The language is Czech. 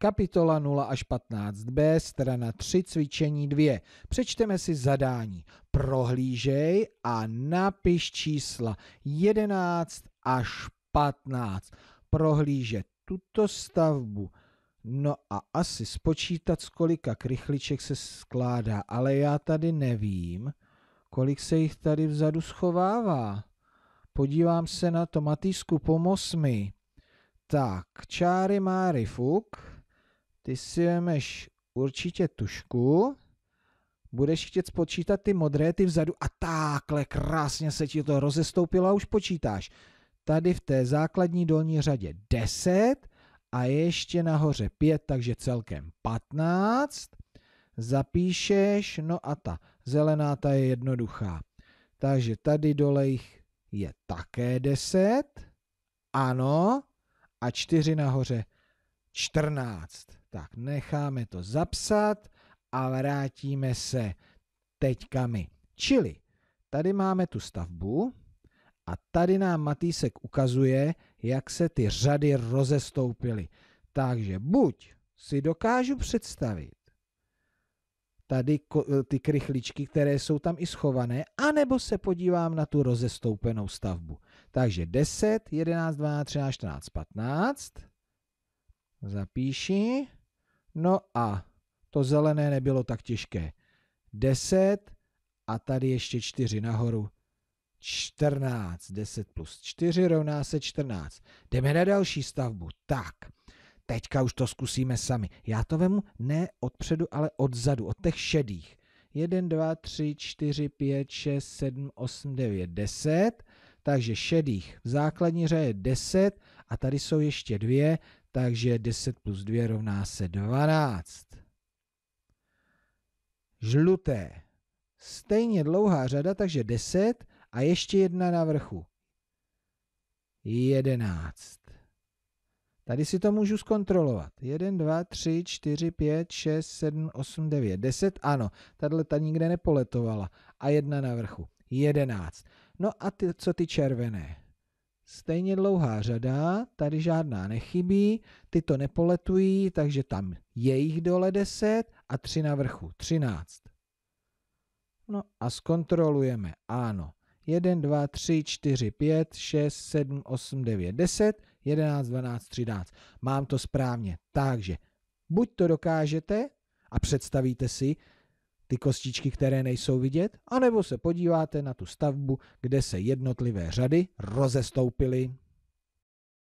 Kapitola 0 až 15b, strana 3, cvičení 2. Přečteme si zadání. Prohlížej a napiš čísla 11 až 15. Prohlíže tuto stavbu. No a asi spočítat, z kolika krychliček se skládá, ale já tady nevím, kolik se jich tady vzadu schovává. Podívám se na to, Matýsku, pomoz mi. Tak, čáry máry fuk. Ty si vemeš určitě tušku, budeš chtět spočítat ty modré, ty vzadu a takhle krásně se ti to rozestoupilo a už počítáš. Tady v té základní dolní řadě 10 a ještě nahoře 5, takže celkem 15. Zapíšeš, no a ta zelená, ta je jednoduchá. Takže tady dole jich je také 10. Ano. A 4 nahoře 14. Tak necháme to zapsat a vrátíme se teďkami. Čili tady máme tu stavbu a tady nám Matýsek ukazuje, jak se ty řady rozestoupily. Takže buď si dokážu představit tady ty krychličky, které jsou tam i schované, anebo se podívám na tu rozestoupenou stavbu. Takže 10, 11, 12, 13, 14, 15. Zapíši. No a to zelené nebylo tak těžké. 10 a tady ještě 4 nahoru. 14. 10 plus 4 rovná se 14. Jdeme na další stavbu. Tak, teďka už to zkusíme sami. Já to vemu ne odpředu, ale odzadu, od těch šedých. 1, 2, 3, 4, 5, 6, 7, 8, 9, 10. Takže šedých v základní řadě je 10 a tady jsou ještě dvě, takže 10 plus 2 rovná se 12. Žluté. Stejně dlouhá řada, takže 10 a ještě jedna na vrchu. 11. Tady si to můžu zkontrolovat. 1, 2, 3, 4, 5, 6, 7, 8, 9, 10. Ano, tahle ta nikde nepoletovala. A jedna na vrchu. 11. No a ty, co ty červené? stejně dlouhá řada, tady žádná nechybí, ty to nepoletují, takže tam je jich dole 10 a 3 na vrchu, 13. No a zkontrolujeme, ano, 1, 2, 3, 4, 5, 6, 7, 8, 9, 10, 11, 12, 13. Mám to správně. Takže buď to dokážete a představíte si, ty kostičky, které nejsou vidět, anebo se podíváte na tu stavbu, kde se jednotlivé řady rozestoupily.